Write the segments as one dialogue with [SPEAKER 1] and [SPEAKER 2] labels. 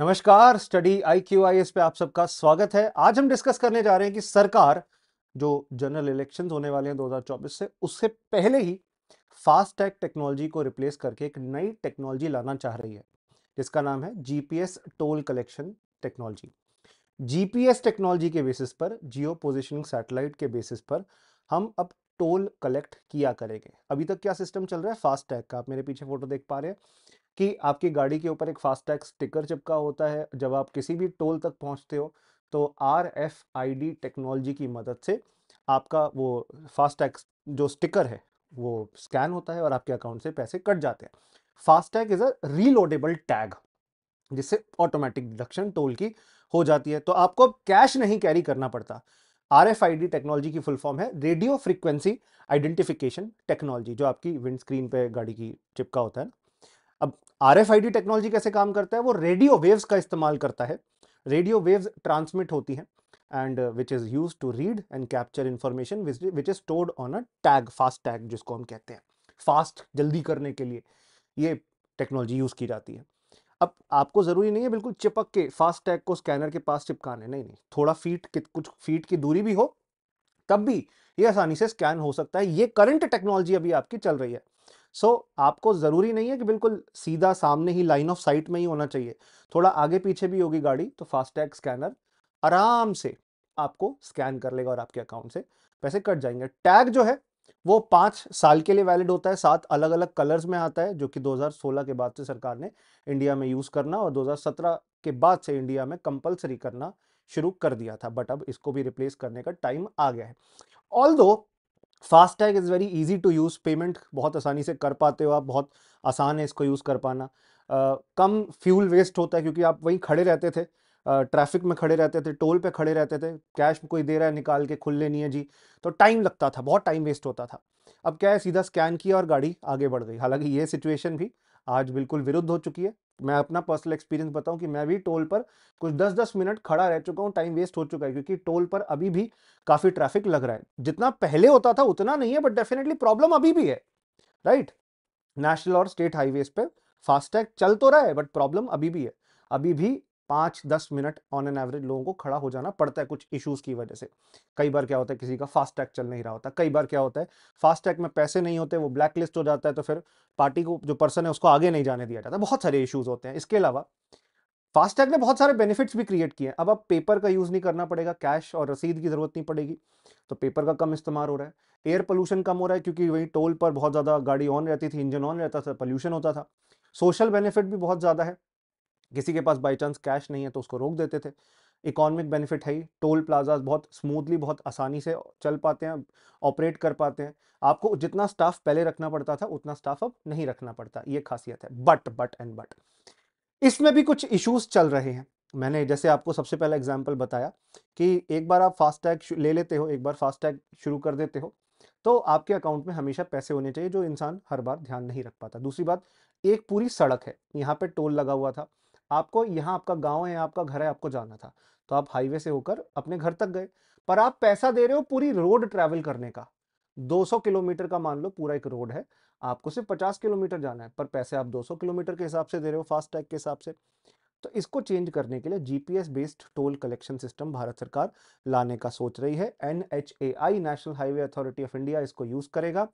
[SPEAKER 1] नमस्कार study I Q I S पे आप सबका स्वागत है आज हम डिस्कस करने जा रहे हैं कि सरकार जो जनरल इलेक्शंस होने वाले हैं 2024 से उससे पहले ही फास्ट टैग टेक्नोलॉजी को रिप्लेस करके एक नई टेक्नोलॉजी लाना चाह रही है जिसका नाम है GPS toll collection technology GPS technology के बेसिस पर जियो पोजिशनिंग सैटेलाइट के बेसिस पर हम अब टोल कलेक्ट किया करेंगे अभी तक क्या सिस्टम चल रहा है फास्ट टैग का आप मेरे पीछे फोटो देख पा रहे हैं कि आपकी गाड़ी के ऊपर एक फास्टैग स्टिकर चिपका होता है जब आप किसी भी टोल तक पहुंचते हो तो R F I D technology की मदद से आपका वो फास्टैग जो स्टिकर है वो स्कैन होता है और आपके अकाउंट से पैसे कट जाते हैं FASTag is a reloadable tag जिससे ऑटोमेटिक डिडक्शन टोल की हो जाती है तो आपको अब कैश नहीं कैरी करना पड़ता R F I D technology की फुल फॉर्म है रेडियो फ्रिक्वेंसी आइडेंटिफिकेशन टेक्नोलॉजी जो आपकी विंडस्क्रीन पे गाड़ी की चिपका होता है अब आर एफ टेक्नोलॉजी कैसे काम करता है वो रेडियो वेव्स का इस्तेमाल करता है रेडियो वेव्स ट्रांसमिट होती हैं and which is use to read and capture information which is stored on a tag FASTag जिसको हम कहते हैं फास्ट जल्दी करने के लिए ये टेक्नोलॉजी यूज़ की जाती है अब आपको ज़रूरी नहीं है बिल्कुल चिपक के फास्ट टैग को स्कैनर के पास चिपकाने नहीं नहीं थोड़ा फीट कि, कुछ फीट की दूरी भी हो तब भी ये आसानी से स्कैन हो सकता है ये करंट टेक्नोलॉजी अभी आपकी चल रही है सो so, आपको ज़रूरी नहीं है कि बिल्कुल सीधा सामने ही लाइन ऑफ साइट में ही होना चाहिए थोड़ा आगे पीछे भी होगी गाड़ी तो फास्टैग स्कैनर आराम से आपको स्कैन कर लेगा और आपके अकाउंट से पैसे कट जाएंगे टैग जो है वो पाँच साल के लिए वैलिड होता है सात अलग अलग कलर्स में आता है जो कि 2016 के बाद से सरकार ने इंडिया में यूज़ करना और 2017 के बाद से इंडिया में कंपलसरी करना शुरू कर दिया था बट अब इसको भी रिप्लेस करने का टाइम आ गया है all FASTag is very easy to use payment बहुत आसानी से कर पाते हो आप बहुत आसान है इसको यूज़ कर पाना uh, कम फ्यूल वेस्ट होता है क्योंकि आप वहीं खड़े रहते थे ट्रैफिक uh, में खड़े रहते थे टोल पे खड़े रहते थे कैश कोई दे रहा है निकाल के खुल लेनी है जी तो टाइम लगता था बहुत टाइम वेस्ट होता था अब क्या है सीधा स्कैन किया और गाड़ी आगे बढ़ गई हालांकि ये सिचुएशन भी आज बिल्कुल विरुद्ध हो चुकी है मैं अपना पर्सनल एक्सपीरियंस बताऊं कि मैं भी टोल पर कुछ 10-10 मिनट खड़ा रह चुका हूं टाइम वेस्ट हो चुका है क्योंकि टोल पर अभी भी काफ़ी ट्रैफिक लग रहा है जितना पहले होता था उतना नहीं है बट डेफिनेटली प्रॉब्लम अभी भी है राइट नेशनल और स्टेट हाईवेज पे फास्टैग चल तो रहा है बट प्रॉब्लम अभी भी है अभी भी पाँच दस मिनट ऑन एन एवरेज लोगों को खड़ा हो जाना पड़ता है कुछ इश्यूज की वजह से कई बार क्या होता है किसी का फास्ट टैग चल नहीं रहा होता कई बार क्या होता है फास्ट टैग में पैसे नहीं होते वो ब्लैक लिस्ट हो जाता है तो फिर पार्टी को जो पर्सन है उसको आगे नहीं जाने दिया जाता बहुत सारे इशूज होते हैं इसके अलावा फास्टैग ने बहुत सारे बेनिफिट्स भी क्रिएट किए हैं अब अब पेपर का यूज़ नहीं करना पड़ेगा कैश और रसीद की ज़रूरत नहीं पड़ेगी तो पेपर का कम इस्तेमाल हो रहा है एयर पोल्यूशन कम हो रहा है क्योंकि वही टोल पर बहुत ज़्यादा गाड़ी ऑन रहती थी इंजन ऑन रहता था पोल्यूशन होता था सोशल बेनिफिट भी बहुत ज़्यादा है किसी के पास बाई चांस कैश नहीं है तो उसको रोक देते थे इकोनॉमिक बेनिफिट है ही टोल प्लाजाज बहुत स्मूथली बहुत आसानी से चल पाते हैं ऑपरेट कर पाते हैं आपको जितना स्टाफ पहले रखना पड़ता था उतना स्टाफ अब नहीं रखना पड़ता ये खासियत है बट बट एंड बट इसमें भी कुछ इश्यूज चल रहे हैं मैंने जैसे आपको सबसे पहला एग्जाम्पल बताया कि एक बार आप फास्टैग ले लेते हो एक बार फास्टैग शुरू कर देते हो तो आपके अकाउंट में हमेशा पैसे होने चाहिए जो इंसान हर बार ध्यान नहीं रख पाता दूसरी बात एक पूरी सड़क है यहाँ पे टोल लगा हुआ था आपको यहाँ आपका गांव है आपका घर है आपको जाना था तो आप हाईवे से होकर अपने घर तक गए पर आप पैसा दे रहे हो पूरी रोड ट्रेवल करने का 200 किलोमीटर का मान लो पूरा एक रोड है आपको सिर्फ 50 किलोमीटर जाना है पर पैसे आप 200 किलोमीटर के हिसाब से दे रहे हो फास्ट टैग के हिसाब से तो इसको चेंज करने के लिए GPS based toll collection system Bharat सरकार लाने का सोच रही है an national highway authority of India इसको यूज करेगा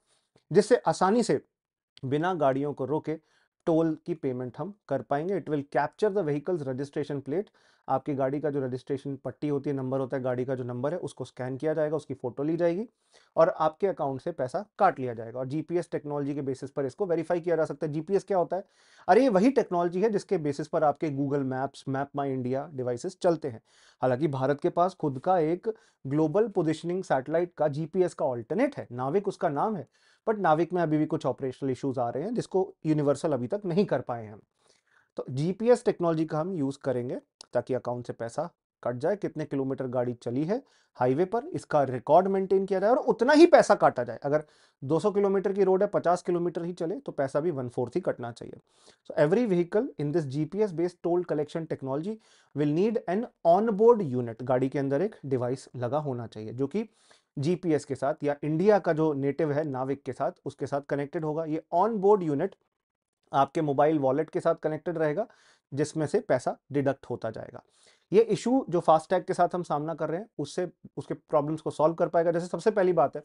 [SPEAKER 1] जिससे आसानी से बिना गाड़ियों को रोके टोल की पेमेंट हम कर पाएंगे it will capture the vehicle's registration plate आपकी गाड़ी का जो रजिस्ट्रेशन पट्टी होती है नंबर होता है गाड़ी का जो नंबर है उसको स्कैन किया जाएगा उसकी फ़ोटो ली जाएगी और आपके अकाउंट से पैसा काट लिया जाएगा और जीपीएस टेक्नोलॉजी के बेसिस पर इसको वेरीफाई किया जा सकता है जीपीएस क्या होता है अरे ये वही टेक्नोलॉजी है जिसके बेसिस पर आपके Google maps map my India devices चलते हैं हालांकि भारत के पास खुद का एक ग्लोबल पोजिशनिंग सैटेलाइट का जीपीएस का ऑल्टरनेट है नाविक उसका नाम है बट नाविक में अभी भी कुछ ऑपरेशनल इश्यूज आ रहे हैं जिसको यूनिवर्सल अभी तक नहीं कर पाए हैं तो जीपीएस टेक्नोलॉजी का हम यूज़ करेंगे ताकि अकाउंट से पैसा कट जाए कितने किलोमीटर गाड़ी चली है हाईवे पर इसका रिकॉर्ड मेंटेन किया जाए और उतना ही पैसा काटा जाए अगर 200 किलोमीटर की रोड है 50 किलोमीटर ही चले तो पैसा भी वन फोर्थ ही कटना चाहिए so every vehicle in this GPS based toll collection technology will need an on board unit गाड़ी के अंदर एक डिवाइस लगा होना चाहिए जो कि जीपीएस के साथ या इंडिया का जो नेटिव है नाविक के साथ उसके साथ कनेक्टेड होगा ये ऑन बोर्ड यूनिट आपके मोबाइल वॉलेट के साथ कनेक्टेड रहेगा जिसमें से पैसा डिडक्ट होता जाएगा ये इशू जो फास्टैग के साथ हम सामना कर रहे हैं उससे उसके प्रॉब्लम्स को सॉल्व कर पाएगा जैसे सबसे पहली बात है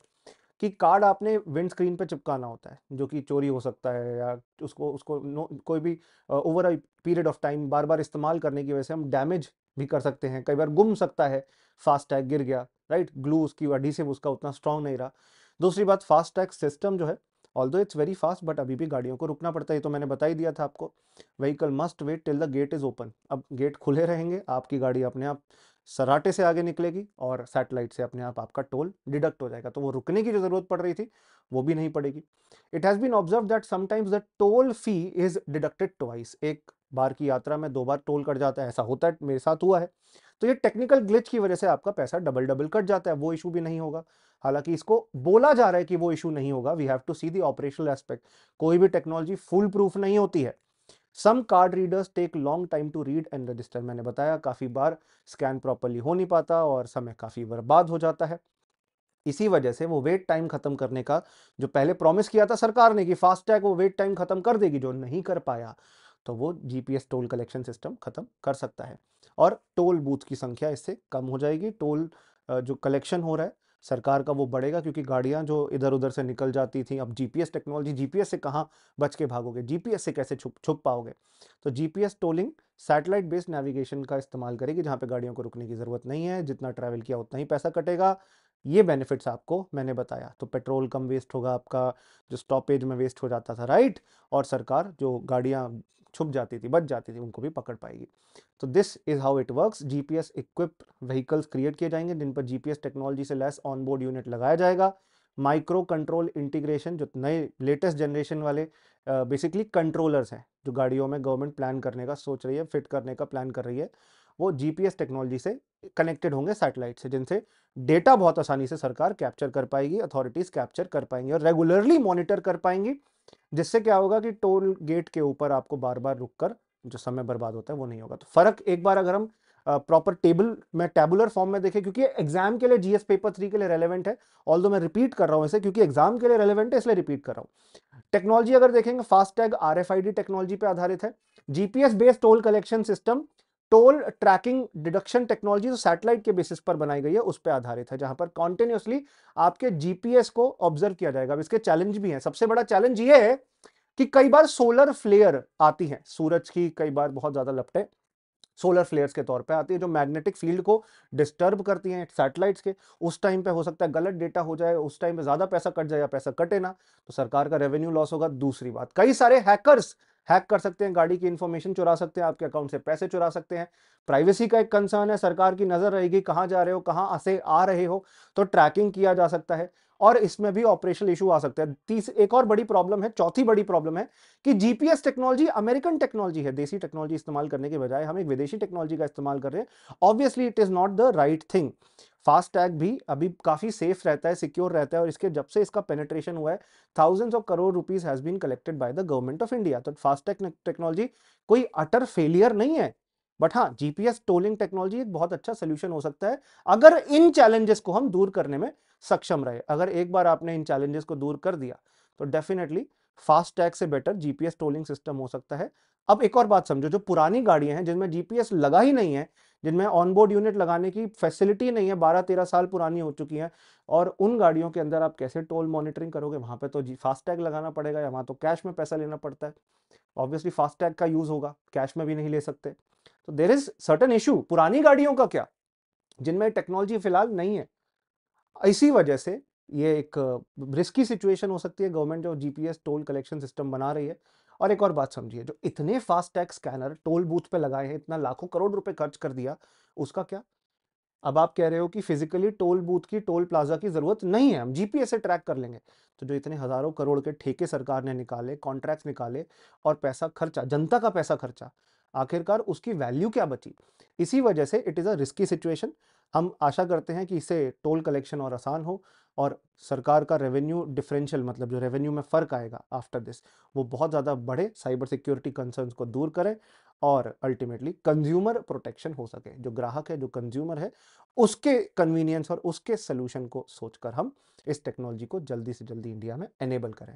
[SPEAKER 1] कि कार्ड आपने विंड स्क्रीन पर चिपकाना होता है जो कि चोरी हो सकता है या उसको उसको नो, कोई भी over a period of time बार बार इस्तेमाल करने की वजह से हम डैमेज भी कर सकते हैं कई बार गुम सकता है फास्ट टैग गिर गया राइट ग्लू उसकी एडहेसिव उसका उतना स्ट्रांग नहीं रहा दूसरी बात फास्ट टैग सिस्टम जो है ऑल दो इट्स वेरी फास्ट बट अभी भी गाड़ियों को रुकना पड़ता है तो मैंने बता ही दिया था आपको vehicle must wait till the gate is open अब गेट खुले रहेंगे आपकी गाड़ी अपने आप सराटे से आगे निकलेगी और सैटेलाइट से अपने आप आपका टोल डिडक्ट हो जाएगा तो वो रुकने की जो ज़रूरत पड़ रही थी वो भी नहीं पड़ेगी it has been observe that sometimes the toll fee is deducted twice एक बार की यात्रा में दो बार टोल कट जाता है ऐसा होता है मेरे साथ हुआ है तो ये टेक्निकल ग्लिच की वजह से आपका पैसा डबल डबल कट जाता है वो इशू भी नहीं होगा हालांकि इसको बोला जा रहा है कि वो इशू नहीं होगा we have to see the operational aspect कोई भी टेक्नोलॉजी फुल प्रूफ नहीं होती है some card readers take long time to read and register मैंने बताया काफ़ी बार स्कैन प्रॉपरली हो नहीं पाता और समय काफ़ी बर्बाद हो जाता है इसी वजह से वो वेट टाइम खत्म करने का जो पहले प्रॉमिस किया था सरकार ने कि फास्ट टैग वो वेट टाइम खत्म कर देगी जो नहीं कर पाया तो वो जीपीएस टोल कलेक्शन सिस्टम ख़त्म कर सकता है और टोल बूथ की संख्या इससे कम हो जाएगी टोल जो कलेक्शन हो रहा है सरकार का वो बढ़ेगा क्योंकि गाड़ियाँ जो इधर उधर से निकल जाती थी अब जीपीएस टेक्नोलॉजी जीपीएस से कहाँ बच के भागोगे जीपीएस से कैसे छुप छुप पाओगे तो GPS tolling satellite based navigation का इस्तेमाल करेगी जहाँ पे गाड़ियों को रुकने की ज़रूरत नहीं है जितना ट्रैवल किया उतना ही पैसा कटेगा ये बेनिफिट्स आपको मैंने बताया तो पेट्रोल कम वेस्ट होगा आपका जो स्टॉपेज में वेस्ट हो जाता था राइट और सरकार जो गाड़ियाँ छुप जाती थी बच जाती थी उनको भी पकड़ पाएगी तो this is how it works GPS equipped vehicles create किए जाएंगे जिन पर जीपीएस टेक्नोलॉजी से लेस ऑन बोर्ड यूनिट लगाया जाएगा माइक्रो कंट्रोल इंटीग्रेशन जो नए लेटेस्ट जनरेशन वाले बेसिकली uh, कंट्रोलर्स हैं जो गाड़ियों में गवर्नमेंट प्लान करने का सोच रही है फिट करने का प्लान कर रही है वो जीपीएस टेक्नोलॉजी से कनेक्टेड होंगे सैटेलाइट से जिनसे डेटा बहुत आसानी से सरकार कैप्चर कर पाएगी अथॉरिटीज़ कैप्चर कर पाएंगी और रेगुलरली मॉनिटर कर पाएंगी जिससे क्या होगा कि टोल गेट के ऊपर आपको बार बार रुक कर जो समय बर्बाद होता है वो नहीं होगा तो फर्क एक बार अगर हम प्रॉपर टेबल में टेबुलर फॉर्म में देखें क्योंकि एग्जाम के लिए जीएस पेपर थ्री के लिए रेलिवेंट है ऑल दो मैं रिपीट कर रहा हूँ इसे क्योंकि एग्जाम के लिए रेलिवेंट है इसलिए रिपीट कर रहा हूँ टेक्नोलॉजी अगर देखेंगे फास्टैग आर एफ टेक्नोलॉजी पर आधारित है GPS based toll collection system toll tracking deduction technology जो सैटेलाइट के बेसिस पर बनाई गई है उस पर आधारित है जहां पर कॉन्टिन्यूसली आपके जीपीएस को ऑब्जर्व किया जाएगा अब इसके चैलेंज भी हैं सबसे बड़ा चैलेंज ये है कि कई बार सोलर फ्लेयर आती है सूरज की कई बार बहुत ज़्यादा लपटें सोलर फ्लेयर्स के तौर पे आती है जो मैग्नेटिक फील्ड को डिस्टर्ब करती हैं सैटेलाइट्स के उस टाइम पे हो सकता है गलत डेटा हो जाए उस टाइम पे ज़्यादा पैसा कट जाए या पैसा कटे ना तो सरकार का रेवेन्यू लॉस होगा दूसरी बात कई सारे हैकर्स हैक कर सकते हैं गाड़ी की इन्फॉर्मेशन चुरा सकते हैं आपके अकाउंट से पैसे चुरा सकते हैं प्राइवेसी का एक कंसर्न है सरकार की नज़र रहेगी कहाँ जा रहे हो कहाँ से आ रहे हो तो ट्रैकिंग किया जा सकता है और इसमें भी ऑपरेशनल इशू आ सकते हैं तीस एक और बड़ी प्रॉब्लम है चौथी बड़ी प्रॉब्लम है कि जीपीएस टेक्नोलॉजी अमेरिकन टेक्नोलॉजी है देसी टेक्नोलॉजी इस्तेमाल करने के बजाय हम एक विदेशी टेक्नोलॉजी का इस्तेमाल कर रहे हैं obviously it is not the right thing FASTag भी अभी काफ़ी सेफ रहता है सिक्योर रहता है और इसके जब से इसका पेनेट्रेशन हुआ है thousand of crore rupees has been collected by the government of India तो फास्ट टैग टेक्नोलॉजी कोई अटर फेलियर नहीं है बट हाँ जीपीएस टोलिंग टेक्नोलॉजी एक बहुत अच्छा सोल्यूशन हो सकता है अगर इन चैलेंजेस को हम दूर करने में सक्षम रहे अगर एक बार आपने इन चैलेंजेस को दूर कर दिया तो डेफिनेटली फास्ट टैग से बेटर जीपीएस टोलिंग सिस्टम हो सकता है अब एक और बात समझो जो पुरानी गाड़ियां हैं जिनमें जीपीएस लगा ही नहीं है जिनमें ऑनबोर्ड यूनिट लगाने की फैसिलिटी नहीं है बारह तेरह साल पुरानी हो चुकी हैं और उन गाड़ियों के अंदर आप कैसे टोल मॉनिटरिंग करोगे वहां पे तो जी फास्टैग लगाना पड़ेगा या वहां तो कैश में पैसा लेना पड़ता है ऑब्वियसली फास्टैग का यूज़ होगा कैश में भी नहीं ले सकते तो देर इज़ सर्टन इशू पुरानी गाड़ियों का क्या जिनमें टेक्नोलॉजी फिलहाल नहीं है इसी वजह से ये एक रिस्की सिचुएशन हो सकती है गवर्नमेंट जो जीपीएस टोल कलेक्शन सिस्टम बना रही है और एक और बात समझिए जो इतने FASTag scanner toll booth पे लगाए हैं इतना लाखों करोड़ रुपए खर्च कर दिया उसका क्या अब आप कह रहे हो कि फिजिकली टोल बूथ की टोल प्लाजा की जरूरत नहीं है हम जीपीएस से ट्रैक कर लेंगे तो जो इतने हजारों करोड़ के ठेके सरकार ने निकाले कॉन्ट्रैक्ट निकाले और पैसा खर्चा जनता का पैसा खर्चा आखिरकार उसकी वैल्यू क्या बची इसी वजह से it is a risky situation हम आशा करते हैं कि इससे टोल कलेक्शन और आसान हो और सरकार का रेवेन्यू डिफरेंशियल मतलब जो रेवेन्यू में फ़र्क आएगा आफ्टर दिस वो बहुत ज़्यादा बढ़े साइबर सिक्योरिटी कंसर्न को दूर करें और अल्टीमेटली कंज्यूमर प्रोटेक्शन हो सके जो ग्राहक है जो कंज्यूमर है उसके कन्वीनियंस और उसके सोल्यूशन को सोचकर हम इस टेक्नोलॉजी को जल्दी से जल्दी इंडिया में एनेबल करें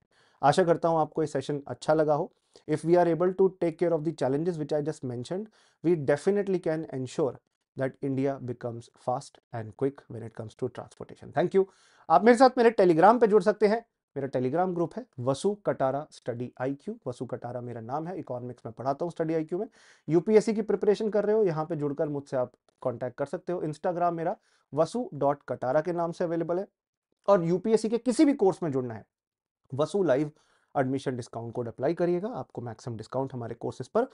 [SPEAKER 1] आशा करता हूँ आपको ये सेशन अच्छा लगा हो if we are able to take care of the challenges which I just mentioned we definitely can ensure that India becomes fast and quick when it comes to transportation. Thank you. आप मेरे साथ मेरे Telegram पे जुड़ सकते हैं मेरा Telegram group है वसु कटारा स्टडी आईक्यू वसु कटारा मेरा नाम है इकोनॉमिक्स में पढ़ाता हूँ स्टडी आईक्यू में यूपीएससी की प्रिपरेशन कर रहे हो यहाँ पे जुड़कर मुझसे आप कांटेक्ट कर सकते हो इंस्टाग्राम मेरा वसु डॉट कटारा के नाम से अवेलेबल है और यूपीएससी के किसी भी कोर्स में जुड़ना है Vasu live admission discount code apply करिएगा आपको मैक्सिमम डिस्काउंट हमारे कोर्सेज पर